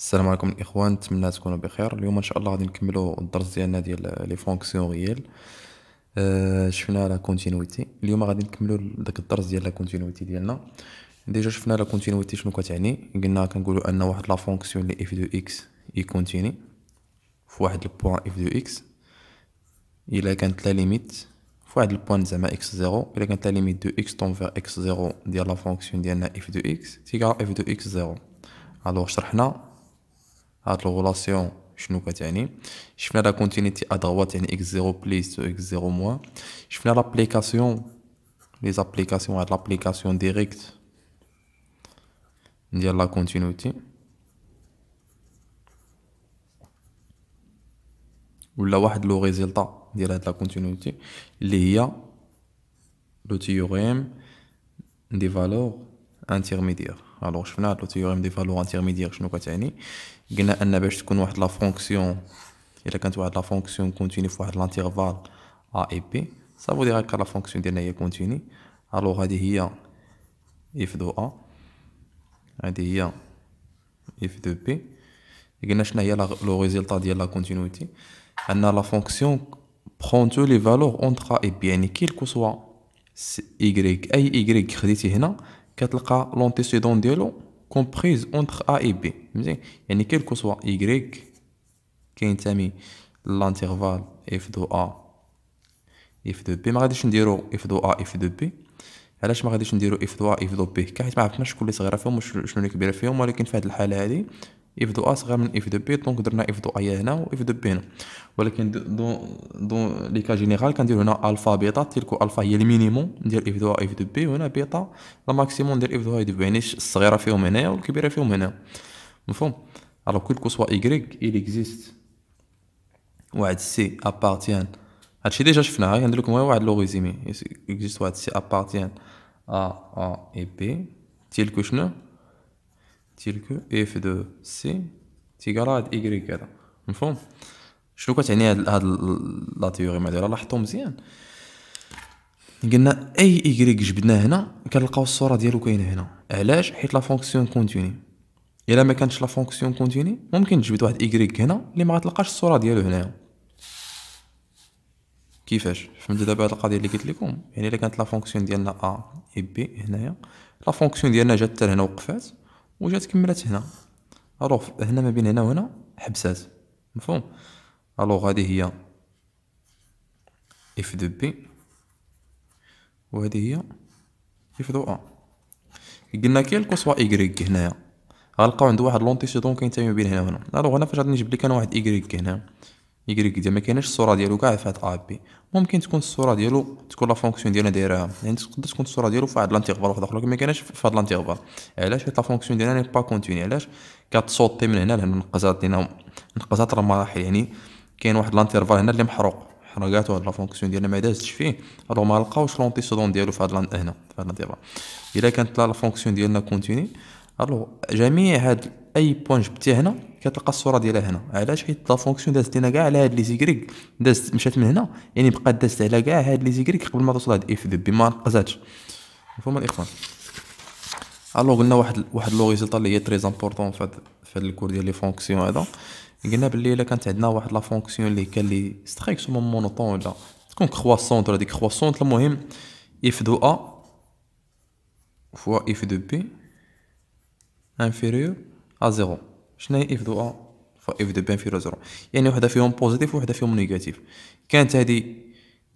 السلام عليكم الاخوان نتمنى تكونوا بخير اليوم ان شاء الله غادي نكملوا الدرس ديالنا ديال لي فونكسيون ريال آه، شفنا لا كونتينويتي اليوم غادي نكملوا داك الدرس ديال لا كونتينويتي ديالنا ديجا شفنا لا كونتينويتي شنو كتعني قلنا كنقولوا ان واحد لا فونكسيون لي اف دو اكس كونتيني في واحد البوان اف دو اكس الا كانت لا ليميت في واحد البوان زعما اكس زيرو الا كانت لا ليميت دو اكس تنفير اكس زيرو ديال لا فونكسيون ديالنا اف دو اكس تيكا اف دو اكس زيرو الوغ شرحنا À la relation, je nous sais pas si on à droite, x0 plus x0 moins. Je fais l'application, les applications à l'application directe, de la continuité. ou a le résultat, de la continuité. Il y le théorème des valeurs intermédiaires. الوغ شفنا لو تيوريم دي فالور انترميديير شنو كتعني قلنا ان باش تكون واحد لا فونكسيون الا كانت واحد لا فونكسيون كونتيني في واحد لانترفال ا اي بي صافو دير لا فونكسيون ديالنا هي كونتيني الوغ هادي هي اف دو ا هادي هي اف دو بي قلنا شنو هي لو ريزلتا ديال لا كونتينيتي ان لا فونكسيون prend تو لي فالور اونتر ا et بي يعني كيل كو سوا y اي y خديتي هنا كتلقى لونتيسيدون ديالو كومبريز اونتر ا اي بي مزيان يعني كيلكو سوا ايغريك كينتمي لانتيرفال اف دو ا اف دو بي ما غاديش نديرو اف دو ا اف دو بي علاش ما غاديش نديرو اف دو ا اف دو بي حيت ما عرفناش شكون اللي صغيره فيهم وشنو اللي كبيره فيهم ولكن في هذه الحاله هذه اف دو ا صغير من اف دو بي دونك درنا اف دو اي هنا و اف دو بي هنا ولكن دو دو لي كا جينيرال كندير هنا الفا بيتا تلك الفا هي المينيموم ندير اف دو ا اف دو بي وهنا بيتا لا ماكسيموم ندير اف دو ا دو بي يعني الصغيره فيهم هنايا والكبيره فيهم هنا مفهوم الوغ كل كوسوا ايغريك il existe واحد سي ابارتيان هادشي ديجا شفناه ندير لكم غير واحد لو ريزيمي existe واحد سي ابارتيان ا ا اي بي تلك شنو تلك اف دو سي تيكالا هاد اي كذا مفهوم شنو كتعني هاد هاد لا تيوري هادي لاحظتو مزيان قلنا اي اي جبدناه هنا كنلقاو الصوره ديالو كاينه هنا علاش حيت لا فونكسيون كونتيني الا ما كانتش لا فونكسيون كونتيني ممكن تجبد واحد اي هنا اللي ما غتلقاش الصوره ديالو هنايا كيفاش فهمت دابا هاد القضيه اللي قلت لكم يعني الا كانت لا فونكسيون ديالنا ا اي بي هنايا لا فونكسيون ديالنا جات حتى هنا وقفات وجات كملات هنا الوغ هنا ما بين هنا وهنا حبسات مفهوم الوغ هذه هي اف دو بي وهذه هي اف دو ا قلنا كاين الكوسوا ايكغيك هنايا غنلقاو عند واحد لونتيسيدون كاين تا ما بين هنا وهنا الوغ هنا فاش غادي نجيب لك انا واحد ايكغيك هنا يجري كدا ما كايناش الصوره ديالو كاع في هاد ا بي ممكن تكون الصوره ديالو تكون لا فونكسيون ديالنا دايرها يعني تقدر تكون الصوره ديالو في واحد لانتيغفال واحد اخر ما كايناش في هاد لانتيغفال علاش حيت لا فونكسيون ديالنا ني با كونتيني علاش كتصوتي من هنا لهنا نقزات لينا نقزات المراحل يعني كاين واحد لانتيرفال هنا اللي محروق حرقات واحد لا فونكسيون ديالنا ما دازتش فيه الوغ ما لقاوش لونتيسيدون ديالو في هنا في هاد لانتيغفال الا كانت لا فونكسيون ديالنا كونتيني الو جميع هاد اي بوان جبتيه هنا كتلقى الصوره ديالها هنا علاش حيت لا فونكسيون دازت لينا كاع على هاد لي زيكريك دازت مشات من هنا يعني بقات دازت على كاع هاد لي زيكريك قبل ما توصل هاد اف دو ما نقزاتش مفهوم الاخوان الو قلنا واحد واحد لو ريزلت اللي هي تري امبورطون في هاد في هاد الكور ديال لي فونكسيون هذا قلنا باللي الا كانت عندنا واحد لا فونكسيون اللي كان لي ستريكتومون مونوطون ولا تكون كرواسونت ولا ديك كرواسونت المهم اف دو ا فوا اف دو بي انفيريور ا زيرو شنو هي اف دو ا فاف دو بي انفيريور زيرو يعني وحده فيهم بوزيتيف وحده فيهم نيجاتيف كانت هادي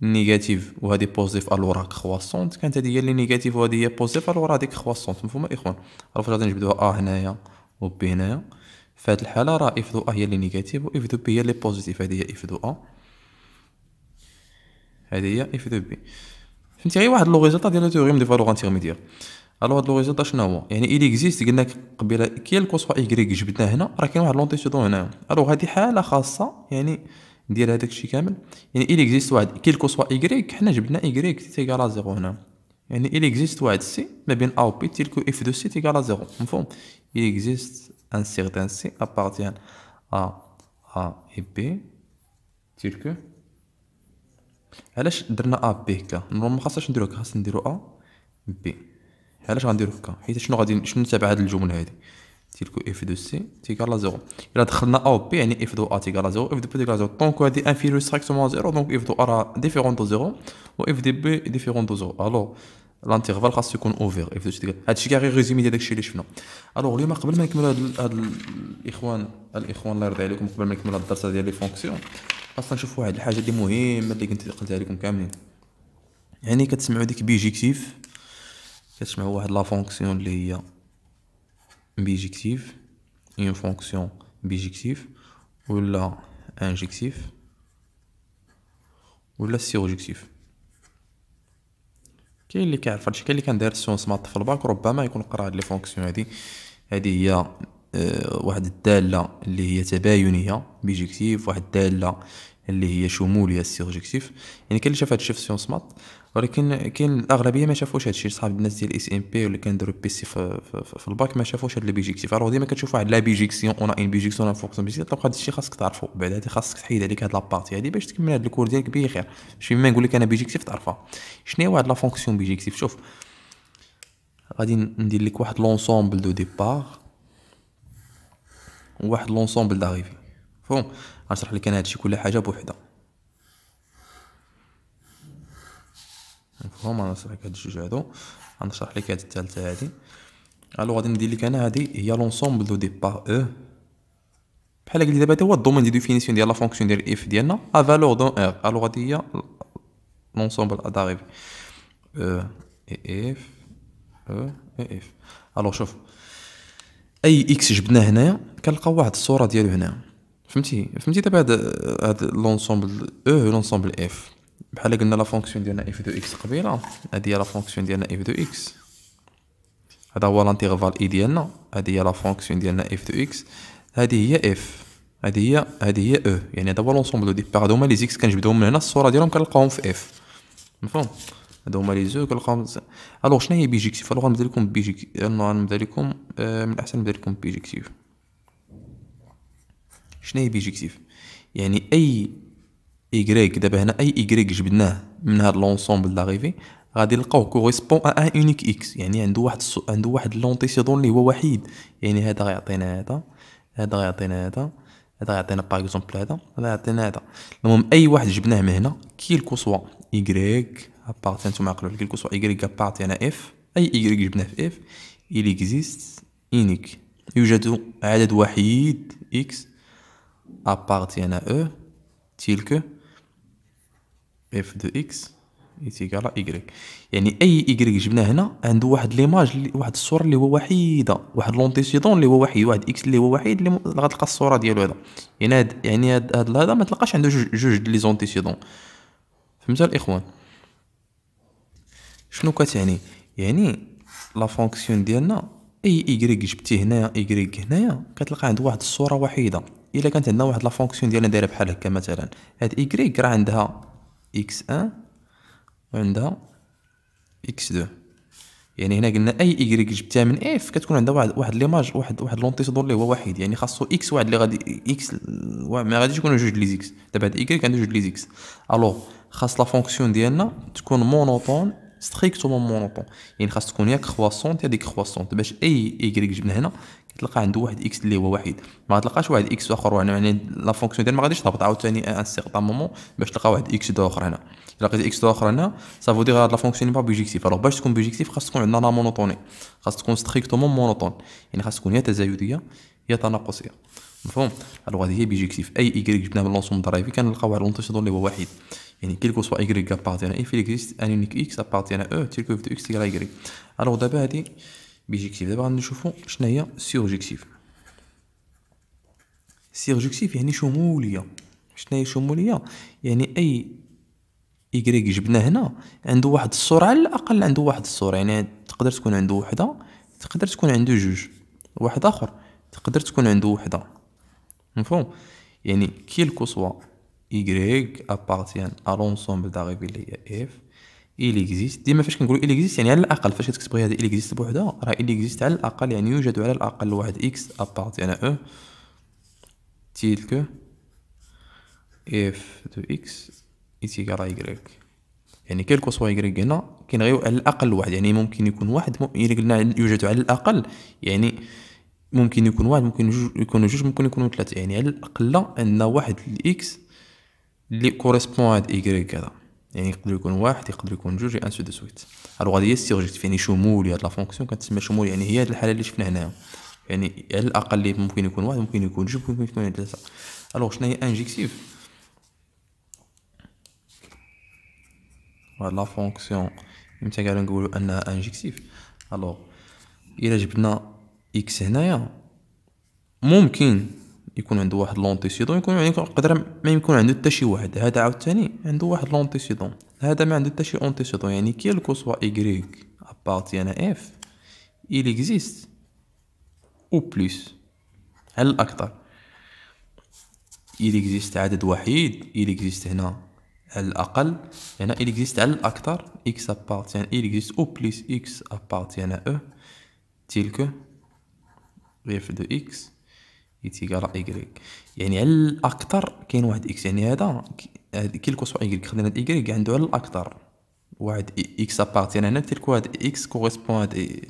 نيجاتيف وهذه بوزيتيف الورا كخواسونت كانت هذه هي اللي نيجاتيف وهذه هي بوزيتيف الورا هذيك كرواسونت مفهوم اخوان راه غادي نجبدوها ا هنايا و بي هنايا في هذه الحاله راه اف دو ا هي اللي نيجاتيف و اف دو بي هي اللي بوزيتيف هذه هي اف دو ا هذه هي اف دو بي فهمتي غير واحد لو ديال لو تيوريم دي فالور انترميديير الوغ لو شنو هو يعني إلي اكزيست قلنا قبيله كيلكو سوا ايكغيك جبدناه هنا راه كاين واحد سيدون هنا الوغ هادي حاله خاصه يعني ندير هذاك الشيء كامل يعني إلي اكزيست واحد كيلكو سوا ايكغيك حنا جبدنا ايكغيك تيكالا زيرو هنا يعني إلي اكزيست واحد سي ما بين ا و بي تيلكو اف دو سي تيكالا زيرو مفهوم إلي اكزيست ان سيغتان سي ابارتيان ا ا اي بي تيلكو علاش درنا ا بي هكا ما خاصناش نديرو هكا خاصنا نديرو ا بي علاش غنديرو هكا حيت شنو غادي شنو تابع هاد الجمل هادي تيكو اف دو سي تيكال زيرو الا دخلنا او بي يعني اف دو ا تيكال زيرو اف دو بي تيكال زيرو دونك هادي انفيريو ستريكتومون زيرو دونك اف دو ا راه ديفيرون دو زيرو و اف دي بي ديفيرون دو زيرو الو لانتيغفال خاصو يكون اوفير اف دو سي هادشي كاع غير ريزومي ديال داكشي اللي شفنا الوغ اليوم قبل ما نكملو هاد الاخوان الاخوان الله يرضي عليكم قبل ما نكملو هاد الدرس ديال لي فونكسيون خاصنا نشوفو واحد الحاجه اللي مهمه اللي كنت قلتها لكم كاملين يعني كتسمعوا ديك بيجيكتيف كتجمعوا واحد لا فونكسيون اللي هي بيجيكتيف اون فونكسيون بيجيكتيف ولا انجيكتيف ولا سيروجيكتيف كاين اللي كيعرف هادشي كاين اللي كان داير السيونس مات في الباك ربما يكون قرا هاد لي فونكسيون هادي هادي هي آه، واحد الداله اللي هي تباينيه بيجيكتيف واحد الداله اللي هي شموليه سيرجيكتيف يعني كاين اللي شاف هادشي في سيونس مات ولكن كاين الاغلبيه ما شافوش هادشي صحاب الناس ديال اس ام بي ولا كنديروا بي سي في, في, في الباك ما شافوش هاد لوبجيكتيف الوغ ديما كتشوف واحد لا بيجيكسيون اون ان بيجيكسيون اون فونكسيون بيجيكسيون تلقى هادشي خاصك تعرفو بعد هادي خاصك تحيد عليك هاد لابارتي هادي باش تكمل هاد الكور ديالك بيه خير باش ما نقول لك انا بيجيكتيف تعرفها شنو هي واحد لا فونكسيون بيجيكتيف شوف غادي ندير لك واحد لونسومبل دو ديبار واحد لونسومبل داريفي فهم غنشرح لك انا هادشي كل حاجه بوحدها مفهوم انا نشرح لك هاد الجوج هادو غنشرح لك هاد الثالثه هادي الو غادي ندير لك انا هادي هي لونسومبل دو دي با او بحال قلت دابا هذا هو الدومين دي ديفينيسيون ديال لا فونكسيون ديال اف ديالنا ا فالور دون ار الو غادي هي لونسومبل ا داريفي او اي اف او اي اف الو شوف اي اكس جبناه هنايا كنلقاو واحد الصوره ديالو هنا فهمتي فهمتي دابا هاد هاد لونسومبل او لونسومبل اف بحال قلنا لا فونكسيون ديالنا اف دو اكس قبيله هادي هي لا فونكسيون ديالنا اف دو اكس هذا هو لانتيغفال اي ديالنا هادي هي لا فونكسيون ديالنا اف دو اكس هادي هي اف هادي هي هذه هي او يعني هذا هو لونسومبل دي بار هادو هما لي زيكس كنجبدهم من هنا الصوره ديالهم كنلقاهم في اف مفهوم هادو هما لي زو كنلقاهم الوغ شنو هي بيجيكتيف الوغ نبدا لكم بيجيك نبدا لكم آه، من الاحسن نبدا لكم بيجيكتيف شنو هي بيجيكتيف يعني اي إيكغيك دابا هنا أي إيكغيك جبدناه من هاد لونسومبل داغيفي غادي نلقاو كوغيسبون أ أن أونيك إكس يعني عندو واحد السو... عندو واحد لونتيسيدون لي هو وحيد يعني هذا غيعطينا هذا هذا غيعطينا هذا هذا غيعطينا باغ اكزومبل هذا هذا غيعطينا هذا المهم أي واحد جبناه من هنا كيلكو سوا إيكغيك أبارتي نتوما عقلوا كيلكو سوا إيكغيك أبارتي أنا إف أي إيكغيك جبناه في إف إل إكزيست إينيك يوجد عدد وحيد إكس أبارتي أنا أو تلك اف دو اكس ايتيكالا ايكغيك يعني اي ايكغيك جبناه هنا عنده واحد ليماج واحد الصوره اللي هو وحيده واحد لونتيسيدون اللي هو وحيد واحد اكس اللي هو وحيد اللي غتلقى الصوره ديالو هذا يعني هاد يعني هاد هذا ما تلقاش عنده جوج جوج لي زونتيسيدون فهمت الاخوان شنو كتعني يعني لا فونكسيون ديالنا اي ايكغيك جبتي هنايا ايكغيك هنايا كتلقى عنده واحد الصوره وحيده الا كانت عندنا واحد لا فونكسيون ديالنا دايره بحال هكا مثلا هاد ايكغيك راه عندها x1 وعندها x2 يعني هنا قلنا اي ايكغيك جبتها من اف كتكون عندها واحد واحد ليماج واحد واحد لونتيسدور اللي هو واحد يعني خاصو اكس واحد اللي غادي اكس ما غاديش يكونوا جوج لي زيكس دابا هاد ايكغيك عنده جوج لي زيكس الوغ خاص لا فونكسيون ديالنا تكون مونوطون ستريكتومون مونوطون يعني خاص تكون يا كرواسونت يا ديك كرواسونت باش اي ايكريك جبنا هنا كتلقى عنده واحد اكس اللي هو واحد ما غتلقاش واحد اكس اخر هنا يعني لا فونكسيون ديال ما غاديش تهبط عاوتاني ان سيغتان مومون باش تلقى واحد اكس دو اخر هنا الا لقيت اكس دو اخر هنا سافو دير هاد لا فونكسيون با بيجيكتيف الوغ باش تكون بيجيكتيف خاص تكون عندنا لا مونوطوني خاص تكون ستريكتومون مونوطون يعني خاص تكون يا تزايديه يا تناقصيه مفهوم الوغ هذه هي بيجيكتيف اي ايكريك جبناه من لونسوم درايفي كنلقاو واحد لونتيشيدون اللي هو واحد يعني كيلكو سوا y appartient à f il existe un unique x appartient à e تلك في x تيغرا y الوغ دابا هادي بيجيكتيف دابا غنشوفو شنو هي سيرجيكتيف سيرجيكتيف يعني شموليه شنو هي شموليه يعني اي إيكغيك جبناه هنا عنده واحد السرعة على الاقل عنده واحد السرعة يعني تقدر تكون عنده وحده تقدر تكون عنده جوج واحد اخر تقدر تكون عنده وحده مفهوم يعني كيلكو سوا y appartiennent à l'ensemble d'arrivées اللي هي f il existe ديما فاش كنقولوا il existe يعني على الاقل فاش كتكتبوا هذا il existe بوحدها راه il existe على الاقل يعني يوجد على الاقل واحد x appartient à e إف f de x est égal à y يعني كيلكو سوا y هنا كاين غير على الاقل واحد يعني ممكن يكون واحد الا قلنا يوجد على الاقل يعني ممكن يكون واحد ممكن يكون جوج ممكن يكونوا ثلاثه يعني على الاقل ان واحد الاكس لي كوريسبون هاد ايكغيك كذا يعني يقدر يكون واحد يقدر يكون جوج ان سو دو سويت الوغ هادي هي السيرجيكتيف يعني شمولي هاد لا فونكسيون كتسمى شمولي يعني هي هاد الحاله اللي شفنا هنا يعني على الاقل ممكن يكون واحد ممكن يكون جوج ممكن يكون ثلاثه الوغ شنو هي انجيكتيف لا فونكسيون امتى قالوا نقولوا انها انجيكتيف الوغ الا جبنا اكس هنايا ممكن يكون عنده واحد لونتيسيدون يكون يعني يقدر ما يكون عنده حتى شي واحد هذا عاوتاني عنده واحد لونتيسيدون هذا ما عنده حتى شي اونتيسيدون يعني كيل كو سوا ايغريك انا اف il existe او بلس على الاكثر il existe عدد وحيد il existe هنا على الاقل هنا il existe على الاكثر x appartient il existe او بلس x appartient à e tel que f de x يتيغا لا ايغريك يعني على الاكثر كاين واحد اكس يعني هذا كيلكو سوا ايغريك خدينا هاد ايغريك عنده على الاكثر واحد اكس يعني هنا تلكو هاد اكس كوريسبون هاد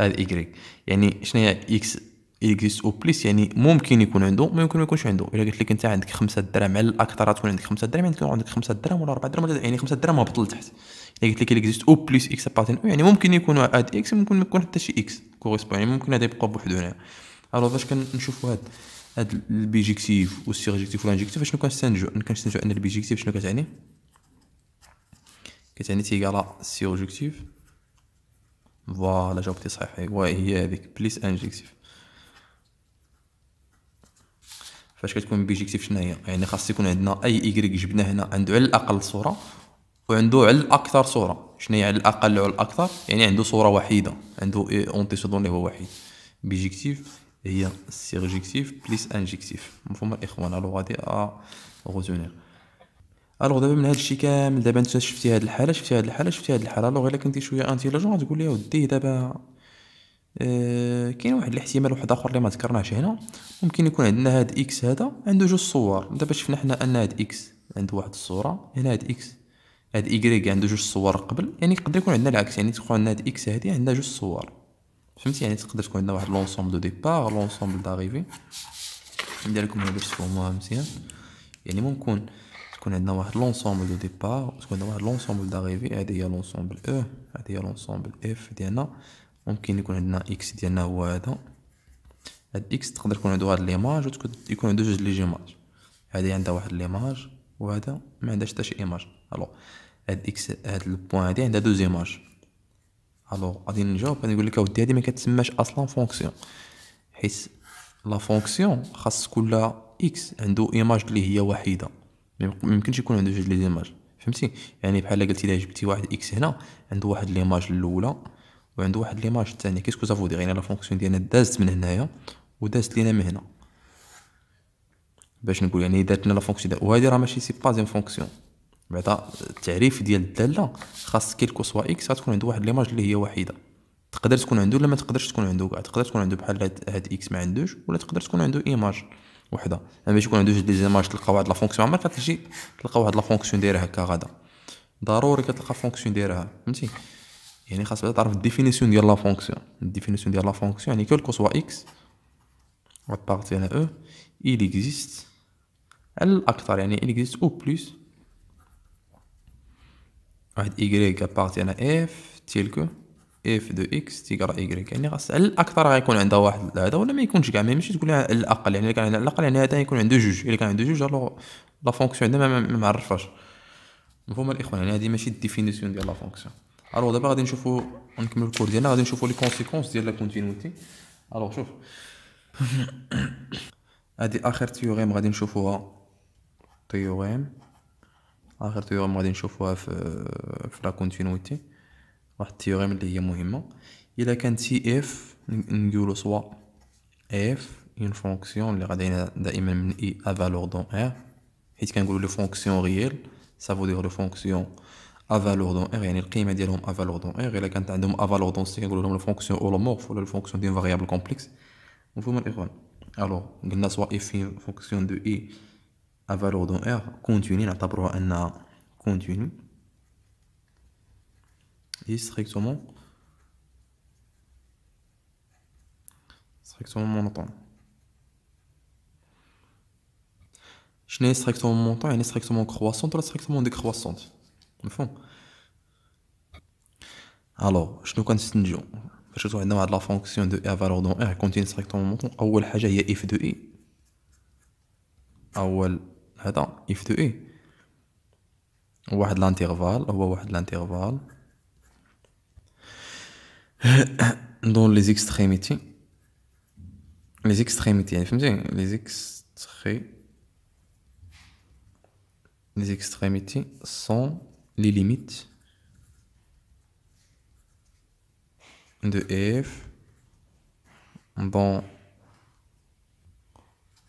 هاد ايغريك يعني شنو هي اكس اكزيست او بليس يعني ممكن يكون عنده ما يمكن ما يكونش عنده الا قلت لك انت عندك 5 دراهم على الاكثر تكون عندك 5 دراهم يعني تكون عندك 5 دراهم ولا 4 دراهم يعني 5 دراهم هبط لتحت الا قلت لك اكزيست او بليس اكس ابارتيان يعني ممكن يكون هاد اكس ممكن ما يكون حتى شي اكس كوريسبون يعني ممكن هذا يبقى بوحدو هنا الو فاش كنشوفوا هاد هاد البيجيكتيف والسيرجيكتيف والانجيكتيف شنو كنستنتجو كنستنتجوا ان البيجيكتيف شنو كتعني كتعني تيقرا سيرجيكتيف فوالا جاوبتي صحيح ايوا هي هذيك بليس انجيكتيف فاش كتكون بيجيكتيف شنو هي يعني خاص يكون عندنا اي ايغريك جبنا هنا عنده على الاقل صوره وعندو على الاكثر صوره شنو هي على الاقل وعلى الاكثر يعني عنده صوره وحيده عنده اونتيسيدون اللي هو واحد بيجيكتيف هي سيرجيكتيف بليس انجيكتيف مفهوم الاخوان الو غادي ا روزونير الوغ دابا من هذا الشيء كامل دابا انت شفتي هذه الحاله شفتي هذه الحاله شفتي هذه الحاله الوغ الا كنتي شويه انتيليجون غتقول لي ودي دابا آه، كاين واحد الاحتمال واحد اخر اللي ما ذكرناهش هنا ممكن يكون عندنا هاد اكس هذا عنده جوج صور دابا شفنا حنا ان هاد اكس عنده واحد الصوره هنا هاد اكس هاد ايكغيك عنده جوج صور قبل يعني يقدر يكون عندنا العكس يعني تكون عندنا هاد اكس هادي عندها جوج صور فهمتي يعني تقدر تكون عندنا واحد لونسومبل دو ديبار لونسومبل داريفي ندير لكم هذا باش تفهموها مزيان يعني ممكن تكون عندنا واحد لونسومبل دو ديبار تكون عندنا واحد لونسومبل داريفي هذه هي لونسومبل او هذه هي لونسومبل اف ديالنا ممكن يكون عندنا اكس ديالنا هو هذا هاد اكس تقدر يكون عندو واحد ليماج يكون عندو جوج ليجيماج هادي عندها واحد ليماج وهذا ما عندهاش حتى شي ايماج الو هاد اكس هاد البوان هادي عندها دو زيماج الو غادي نجاوب غادي نقول لك اودي هادي ما كتسماش اصلا فونكسيون حيت لا فونكسيون خاص كل اكس عنده ايماج اللي هي وحيده ميمكنش يكون عنده جوج لي ايماج فهمتي يعني بحال قلتي الا جبتي واحد اكس هنا عنده واحد ليماج الاولى وعنده واحد ليماج الثانيه كيسكو سافو دير يعني لا فونكسيون ديالنا دازت من هنايا ودازت لينا من هنا باش نقول يعني دارت لنا لا فونكسيون وهذه راه ماشي سي با زين فونكسيون بعدا التعريف ديال الداله خاص كيلكو سوا اكس غتكون عنده واحد ليماج اللي هي وحيده تقدر تكون عنده ولا ما تقدرش تكون عنده كاع تقدر تكون عنده بحال هاد اكس ما عندوش ولا تقدر تكون عنده ايماج وحده اما باش يكون عنده جوج ديزيماج تلقى واحد لا فونكسيون عمرك غتجي تلقى واحد لا فونكسيون دايره هكا غادا ضروري كتلقى فونكسيون دايرها فهمتي يعني خاص بعدا تعرف الديفينيسيون ديال لا فونكسيون الديفينيسيون ديال لا فونكسيون يعني كلكو سوا اكس غتبارتي على او il existe على الاكثر يعني il existe او بلوس واحد إيكغيك انا إف تيلكو اف دو اكس تيقرا ايكغيك يعني خاص على الاكثر غيكون عندها واحد هذا ولا ما يكونش كاع ماشي تقول على الاقل يعني كان على الاقل يعني هذا يكون عنده جوج الا كان عنده جوج الوغ لا فونكسيون عندها ما معرفاش مفهوم الاخوان يعني هذه ماشي الديفينيسيون ديال لا فونكسيون الوغ دابا غادي نشوفو نكملو الكور ديالنا غادي نشوفو لي كونسيكونس ديال لا كونتينوتي الوغ شوف هادي اخر تيوغيم غادي نشوفوها تيوغيم la continuité. Je théorème Il y a quand f, une fonction, il y a une I à valeur dans R. Il y a quand a une fonction réelle, ça veut dire une fonction à valeur dans R, il y a une fonction holomorphe, la fonction d'une variable complexe. Alors, il y a f une fonction de I. E. À valeur dans R continue, l'a N à continue. Et strictement, strictement montant. Je n'ai strictement montant, et strictement croissante ou strictement décroissante. Alors, je ne connais pas jour. Je dois avoir la fonction de R valeur dans R continue strictement montant. La première chose est y a F 2 e if de E de l'intervalle Ouah ouah de l'intervalle Dont les extrémités Les extrémités Les extrémités Les extrémités sont Les limites De F bon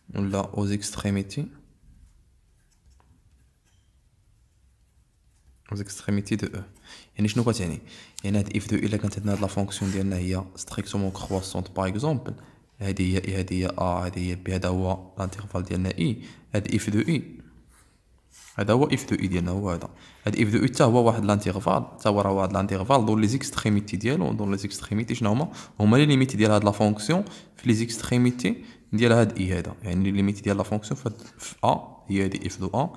Dans Aux extrémités aux دو او يعني شنو كتعني يعني هاد اف دو الا كانت عندنا هاد لا فونكسيون ديالنا هي ستريكتومون كرواسونت باغ اكزومبل هادي هي اي هادي هي ا هادي هي بي هذا هو الانترفال ديالنا اي هاد اف دو اي هذا هو اف دو اي ديالنا هو هذا هاد اف دو اي حتى هو واحد لانتيغفال حتى هو راه واحد لانتيغفال دون لي زيكستريميتي ديالو دون لي زيكستريميتي شنو هما هما لي ليميتي ديال هاد لا فونكسيون في لي زيكستريميتي ديال هاد اي هذا يعني لي ليميتي ديال لا فونكسيون في ا هي هادي اف دو ا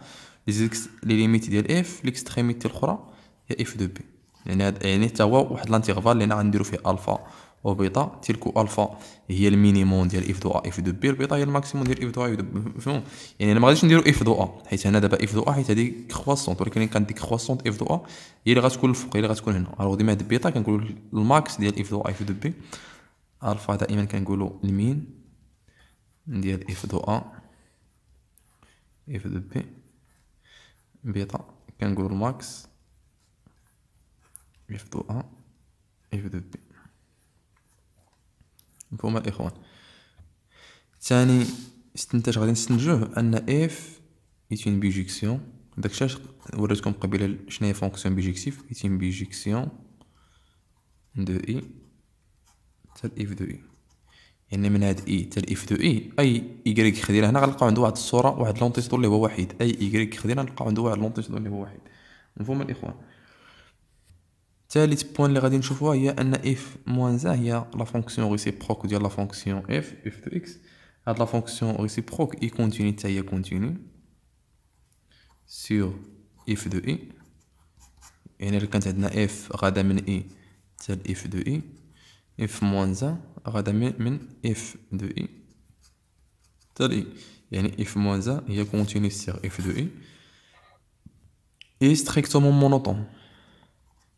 لي ليميت ديال اف ليكستريميتي الاخرى هي اف دو بي يعني هاد يعني حتى هو واحد لانتيغفال اللي غنديرو فيه الفا وبيتا تلك الفا هي المينيموم ديال اف دو ا اف دو بي البيتا هي الماكسيموم ديال اف دو ا اف دو فهمت يعني انا ما غاديش نديرو اف دو ا حيت هنا دابا اف دو ا حيت هادي كخواسونت ولكن كان ديك كخواسونت اف دو ا هي اللي غتكون الفوق هي اللي غتكون هنا الوغ ديما هاد بيتا كنقولو الماكس ديال اف دو ا اف دو بي الفا دائما كنقولو المين ديال اف دو ا اف دو بي بيتا كنقولو الماكس دو ا دو بي مفهوم الاخوان ثاني استنتاج غادي نستنتجوه ان اف يتين بيجيكسيون داكشي علاش وريتكم قبيله هي فونكسيون بيجيكسيف يتين بيجيكسيون دو اي تال اف دو اي يعني من هاد اي تال اف دو اي اي ايكريك خدينا هنا غنلقاو عنده واحد الصوره واحد لونتيتود اللي هو وحيد اي ايكريك خدينا نلقاو عنده واحد لونتيتود اللي هو وحيد مفهوم الاخوان ثالث بوان اللي غادي نشوفوها هي ان اف موان زا هي لا فونكسيون ريسيبروك ديال لا فونكسيون اف اف دو اكس هاد لا فونكسيون ريسيبروك اي كونتيني تاهي هي كونتيني سيغ اف دو اي يعني الا كانت عندنا اف غادا من اي تال اف دو اي اف موان زا F de I F moins 1 il continue sur F de I et strictement monotone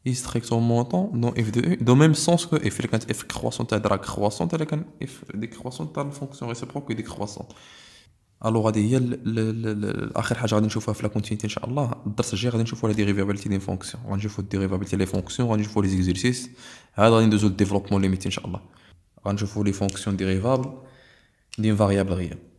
et strictement monotone dans F de I dans le même sens que F croissante a drac croissante, croissance F de la une fonction réciproque et décroissante. alors là il y a l'encore une chose qu'on va voir la continuité dans le sujet on va voir la dérivabilité des fonctions on va voir la dérivabilité des fonctions on va voir les exercices il faut voir les développements limités on quand je vous les fonctions dérivables d'une variable réelle